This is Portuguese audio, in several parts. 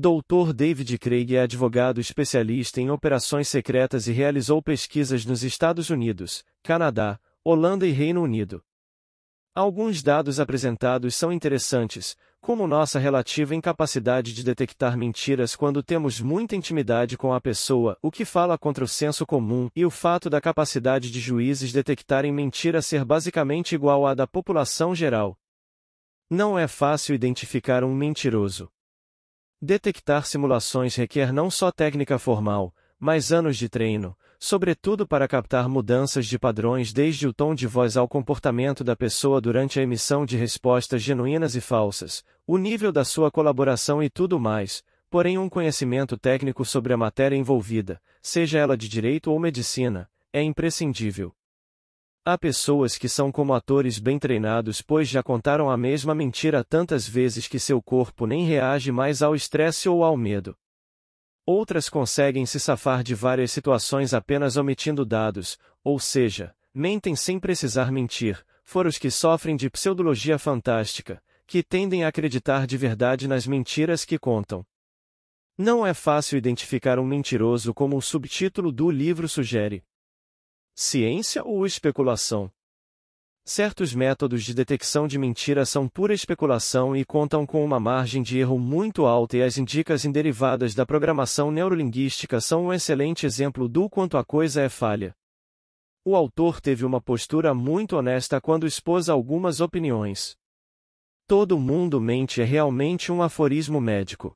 Dr. David Craig é advogado especialista em operações secretas e realizou pesquisas nos Estados Unidos, Canadá, Holanda e Reino Unido. Alguns dados apresentados são interessantes, como nossa relativa incapacidade de detectar mentiras quando temos muita intimidade com a pessoa, o que fala contra o senso comum, e o fato da capacidade de juízes detectarem mentira ser basicamente igual à da população geral. Não é fácil identificar um mentiroso. Detectar simulações requer não só técnica formal, mas anos de treino, sobretudo para captar mudanças de padrões desde o tom de voz ao comportamento da pessoa durante a emissão de respostas genuínas e falsas, o nível da sua colaboração e tudo mais, porém um conhecimento técnico sobre a matéria envolvida, seja ela de direito ou medicina, é imprescindível. Há pessoas que são como atores bem treinados pois já contaram a mesma mentira tantas vezes que seu corpo nem reage mais ao estresse ou ao medo. Outras conseguem se safar de várias situações apenas omitindo dados, ou seja, mentem sem precisar mentir, foram os que sofrem de pseudologia fantástica, que tendem a acreditar de verdade nas mentiras que contam. Não é fácil identificar um mentiroso como o subtítulo do livro sugere, ciência ou especulação? Certos métodos de detecção de mentira são pura especulação e contam com uma margem de erro muito alta e as indicações derivadas da programação neurolinguística são um excelente exemplo do quanto a coisa é falha. O autor teve uma postura muito honesta quando expôs algumas opiniões. Todo mundo mente é realmente um aforismo médico.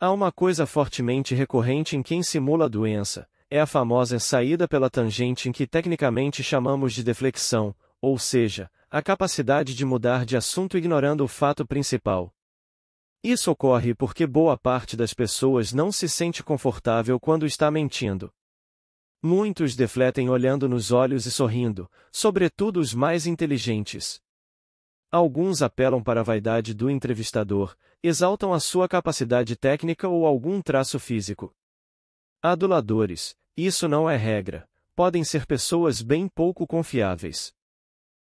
Há uma coisa fortemente recorrente em quem simula a doença, é a famosa saída pela tangente em que tecnicamente chamamos de deflexão, ou seja, a capacidade de mudar de assunto ignorando o fato principal. Isso ocorre porque boa parte das pessoas não se sente confortável quando está mentindo. Muitos defletem olhando nos olhos e sorrindo, sobretudo os mais inteligentes. Alguns apelam para a vaidade do entrevistador, exaltam a sua capacidade técnica ou algum traço físico. Aduladores, isso não é regra. Podem ser pessoas bem pouco confiáveis.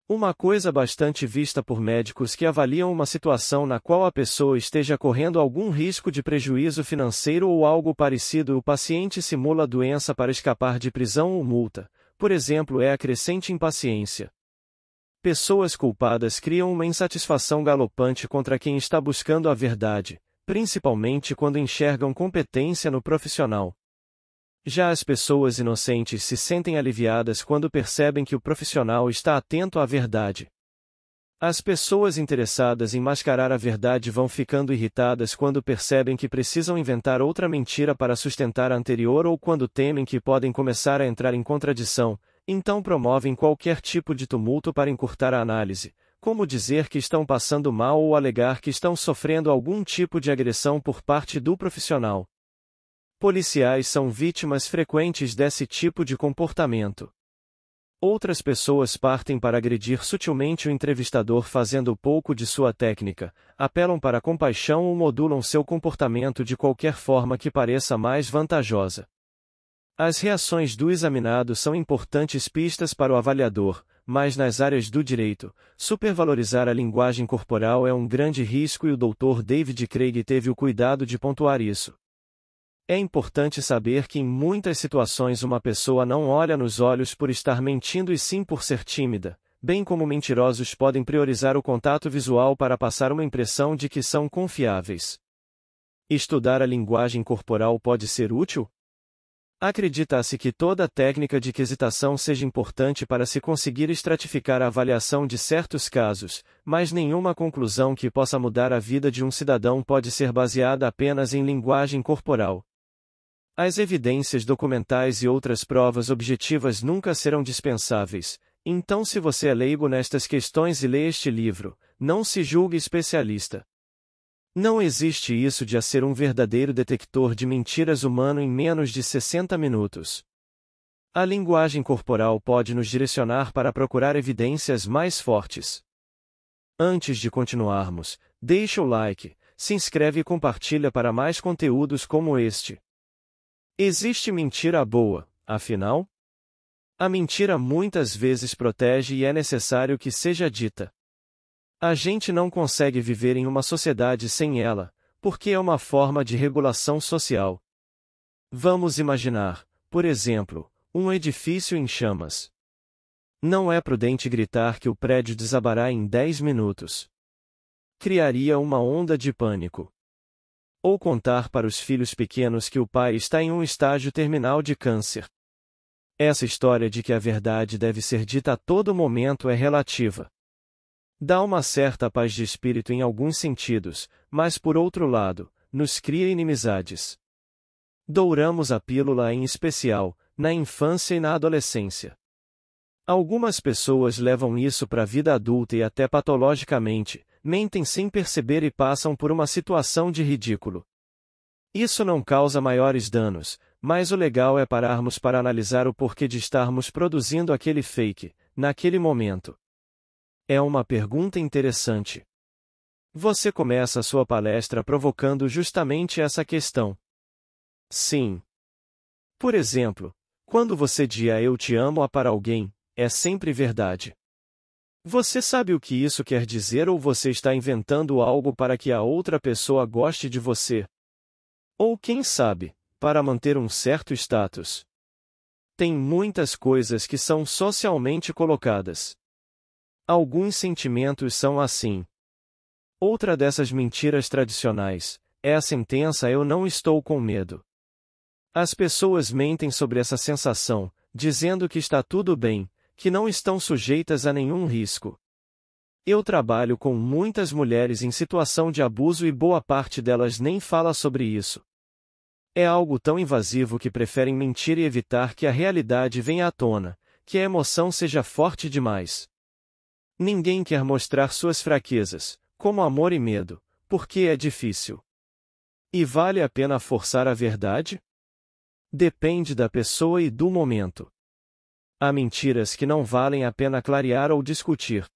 Uma coisa bastante vista por médicos que avaliam uma situação na qual a pessoa esteja correndo algum risco de prejuízo financeiro ou algo parecido o paciente simula a doença para escapar de prisão ou multa, por exemplo, é a crescente impaciência. Pessoas culpadas criam uma insatisfação galopante contra quem está buscando a verdade, principalmente quando enxergam competência no profissional, já as pessoas inocentes se sentem aliviadas quando percebem que o profissional está atento à verdade. As pessoas interessadas em mascarar a verdade vão ficando irritadas quando percebem que precisam inventar outra mentira para sustentar a anterior ou quando temem que podem começar a entrar em contradição, então promovem qualquer tipo de tumulto para encurtar a análise, como dizer que estão passando mal ou alegar que estão sofrendo algum tipo de agressão por parte do profissional. Policiais são vítimas frequentes desse tipo de comportamento. Outras pessoas partem para agredir sutilmente o entrevistador fazendo pouco de sua técnica, apelam para a compaixão ou modulam seu comportamento de qualquer forma que pareça mais vantajosa. As reações do examinado são importantes pistas para o avaliador, mas nas áreas do direito, supervalorizar a linguagem corporal é um grande risco e o Dr. David Craig teve o cuidado de pontuar isso. É importante saber que em muitas situações uma pessoa não olha nos olhos por estar mentindo e sim por ser tímida, bem como mentirosos podem priorizar o contato visual para passar uma impressão de que são confiáveis. Estudar a linguagem corporal pode ser útil? Acredita-se que toda a técnica de quesitação seja importante para se conseguir estratificar a avaliação de certos casos, mas nenhuma conclusão que possa mudar a vida de um cidadão pode ser baseada apenas em linguagem corporal, as evidências documentais e outras provas objetivas nunca serão dispensáveis, então, se você é leigo nestas questões e lê este livro, não se julgue especialista. Não existe isso de a ser um verdadeiro detector de mentiras humano em menos de 60 minutos. A linguagem corporal pode nos direcionar para procurar evidências mais fortes. Antes de continuarmos, deixa o like, se inscreve e compartilha para mais conteúdos como este. Existe mentira boa, afinal? A mentira muitas vezes protege e é necessário que seja dita. A gente não consegue viver em uma sociedade sem ela, porque é uma forma de regulação social. Vamos imaginar, por exemplo, um edifício em chamas. Não é prudente gritar que o prédio desabará em 10 minutos. Criaria uma onda de pânico ou contar para os filhos pequenos que o pai está em um estágio terminal de câncer. Essa história de que a verdade deve ser dita a todo momento é relativa. Dá uma certa paz de espírito em alguns sentidos, mas por outro lado, nos cria inimizades. Douramos a pílula em especial, na infância e na adolescência. Algumas pessoas levam isso para a vida adulta e até patologicamente, mentem sem perceber e passam por uma situação de ridículo. Isso não causa maiores danos, mas o legal é pararmos para analisar o porquê de estarmos produzindo aquele fake, naquele momento. É uma pergunta interessante. Você começa a sua palestra provocando justamente essa questão. Sim. Por exemplo, quando você diz eu te amo a para alguém, é sempre verdade. Você sabe o que isso quer dizer ou você está inventando algo para que a outra pessoa goste de você? Ou quem sabe, para manter um certo status. Tem muitas coisas que são socialmente colocadas. Alguns sentimentos são assim. Outra dessas mentiras tradicionais é a sentença eu não estou com medo. As pessoas mentem sobre essa sensação, dizendo que está tudo bem, que não estão sujeitas a nenhum risco. Eu trabalho com muitas mulheres em situação de abuso e boa parte delas nem fala sobre isso. É algo tão invasivo que preferem mentir e evitar que a realidade venha à tona, que a emoção seja forte demais. Ninguém quer mostrar suas fraquezas, como amor e medo, porque é difícil. E vale a pena forçar a verdade? Depende da pessoa e do momento. Há mentiras que não valem a pena clarear ou discutir.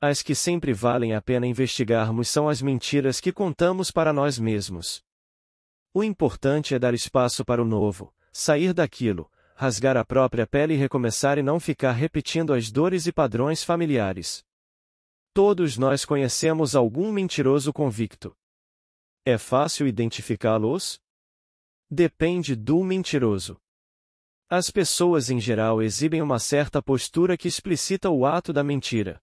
As que sempre valem a pena investigarmos são as mentiras que contamos para nós mesmos. O importante é dar espaço para o novo, sair daquilo, rasgar a própria pele e recomeçar e não ficar repetindo as dores e padrões familiares. Todos nós conhecemos algum mentiroso convicto. É fácil identificá-los? Depende do mentiroso. As pessoas em geral exibem uma certa postura que explicita o ato da mentira.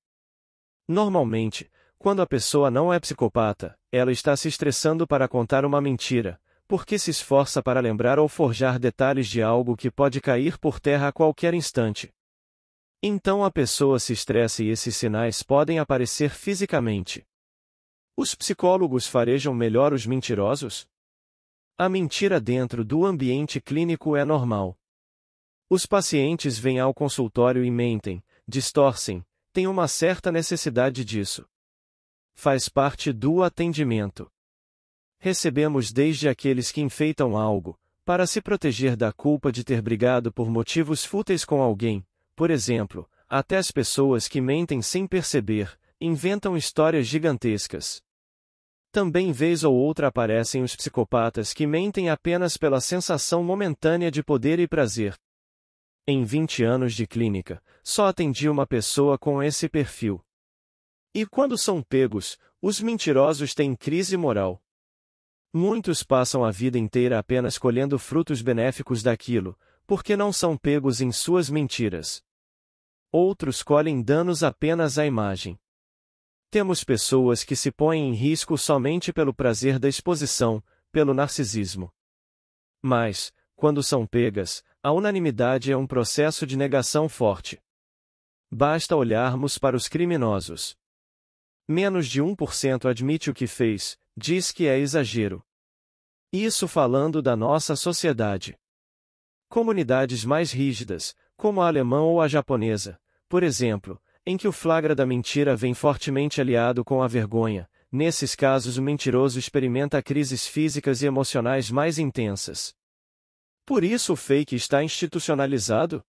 Normalmente, quando a pessoa não é psicopata, ela está se estressando para contar uma mentira, porque se esforça para lembrar ou forjar detalhes de algo que pode cair por terra a qualquer instante. Então a pessoa se estressa e esses sinais podem aparecer fisicamente. Os psicólogos farejam melhor os mentirosos? A mentira dentro do ambiente clínico é normal. Os pacientes vêm ao consultório e mentem, distorcem, têm uma certa necessidade disso. Faz parte do atendimento. Recebemos desde aqueles que enfeitam algo, para se proteger da culpa de ter brigado por motivos fúteis com alguém, por exemplo, até as pessoas que mentem sem perceber, inventam histórias gigantescas. Também vez ou outra aparecem os psicopatas que mentem apenas pela sensação momentânea de poder e prazer, em 20 anos de clínica, só atendi uma pessoa com esse perfil. E quando são pegos, os mentirosos têm crise moral. Muitos passam a vida inteira apenas colhendo frutos benéficos daquilo, porque não são pegos em suas mentiras. Outros colhem danos apenas à imagem. Temos pessoas que se põem em risco somente pelo prazer da exposição, pelo narcisismo. Mas, quando são pegas, a unanimidade é um processo de negação forte. Basta olharmos para os criminosos. Menos de 1% admite o que fez, diz que é exagero. Isso falando da nossa sociedade. Comunidades mais rígidas, como a alemã ou a japonesa, por exemplo, em que o flagra da mentira vem fortemente aliado com a vergonha, nesses casos o mentiroso experimenta crises físicas e emocionais mais intensas. Por isso o fake está institucionalizado?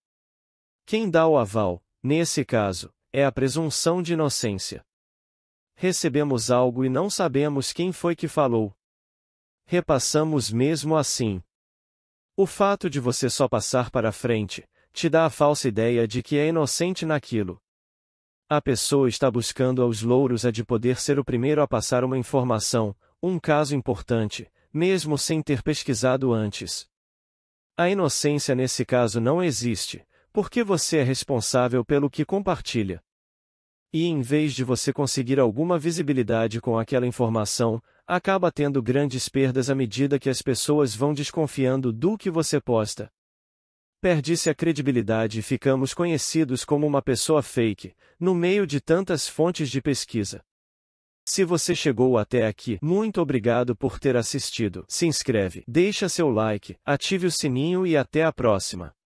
Quem dá o aval, nesse caso, é a presunção de inocência. Recebemos algo e não sabemos quem foi que falou. Repassamos mesmo assim. O fato de você só passar para frente te dá a falsa ideia de que é inocente naquilo. A pessoa está buscando aos louros a de poder ser o primeiro a passar uma informação, um caso importante, mesmo sem ter pesquisado antes. A inocência nesse caso não existe, porque você é responsável pelo que compartilha. E em vez de você conseguir alguma visibilidade com aquela informação, acaba tendo grandes perdas à medida que as pessoas vão desconfiando do que você posta. Perde-se a credibilidade e ficamos conhecidos como uma pessoa fake, no meio de tantas fontes de pesquisa. Se você chegou até aqui, muito obrigado por ter assistido. Se inscreve, deixa seu like, ative o sininho e até a próxima.